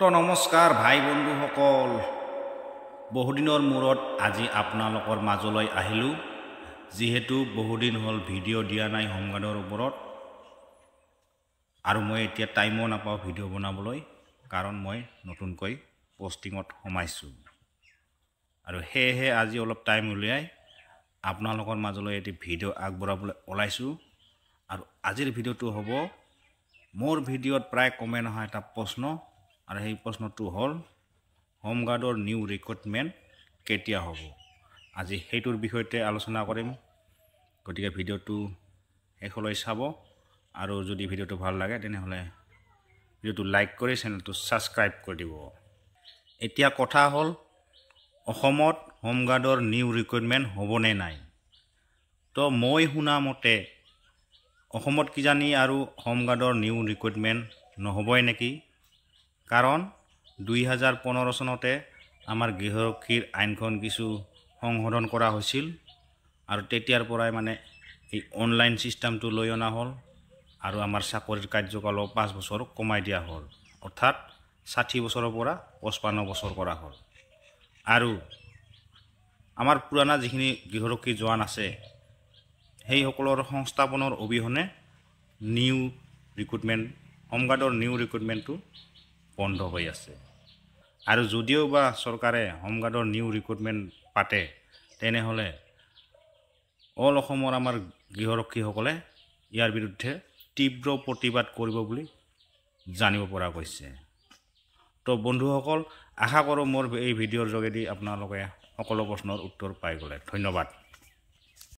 তো নমস্কাৰ ভাই বন্ধুসকল বহুদিনৰ মূৰত আজি আপোনালোকৰ মাজলৈ আহিলোঁ যিহেতু বহুদিন হ'ল ভিডিঅ' দিয়া নাই সংবাদৰ ওপৰত আৰু মই এতিয়া টাইমো নাপাওঁ ভিডিঅ' বনাবলৈ কাৰণ মই নতুনকৈ পষ্টিঙত সোমাইছোঁ আৰু সেয়েহে আজি অলপ টাইম উলিয়াই আপোনালোকৰ মাজলৈ এটি ভিডিঅ' আগবঢ়াবলৈ ওলাইছোঁ আৰু আজিৰ ভিডিঅ'টো হ'ব মোৰ ভিডিঅ'ত প্ৰায় কমেই নহয় এটা প্ৰশ্ন আৰু সেই প্ৰশ্নটো হ'ল হোম গাৰ্ডৰ নিউ ৰিক্ৰুটমেণ্ট কেতিয়া হ'ব আজি সেইটোৰ বিষয়তে আলোচনা কৰিম গতিকে ভিডিঅ'টো শেষলৈ চাব আৰু যদি ভিডিঅ'টো ভাল লাগে তেনেহ'লে ভিডিঅ'টো লাইক কৰি চেনেলটো ছাবস্ক্ৰাইব কৰি দিব এতিয়া কথা হ'ল অসমত হোম গাৰ্ডৰ নিউ ৰিক্ৰুটমেণ্ট হ'বনে নাই তো মই শুনা মতে অসমত কিজানি আৰু হোম গাৰ্ডৰ নিউ ৰিক্ৰুটমেণ্ট নহ'বই নেকি কাৰণ দুই হাজাৰ পোন্ধৰ চনতে আমাৰ গৃহৰক্ষীৰ আইনখন কিছু সংশোধন কৰা হৈছিল আৰু তেতিয়াৰ পৰাই মানে এই অনলাইন ছিষ্টেমটো লৈ অনা হ'ল আৰু আমাৰ চাকৰিৰ কাৰ্যকালক পাঁচ বছৰ কমাই দিয়া হ'ল অৰ্থাৎ ষাঠি বছৰৰ পৰা পঁচপন্ন বছৰ কৰা হ'ল আৰু আমাৰ পুৰণা যিখিনি গৃহৰক্ষী জোৱান আছে সেইসকলৰ সংস্থাপনৰ অবিহনে নিউ ৰিক্ৰুটমেণ্ট হোমগাৰ্ডৰ নিউ ৰিক্ৰুটমেণ্টটো বন্ধ হৈ আছে আৰু যদিও বা চৰকাৰে হোমগাৰ্ডৰ নিউ ৰিক্ৰুটমেণ্ট পাতে তেনেহ'লে অল অসমৰ আমাৰ গৃহৰক্ষীসকলে ইয়াৰ বিৰুদ্ধে তীব্ৰ প্ৰতিবাদ কৰিব বুলি জানিব পৰা গৈছে তো বন্ধুসকল আশা কৰোঁ মোৰ এই ভিডিঅ'ৰ যোগেদি আপোনালোকে সকলো প্ৰশ্নৰ উত্তৰ পাই গ'লে ধন্যবাদ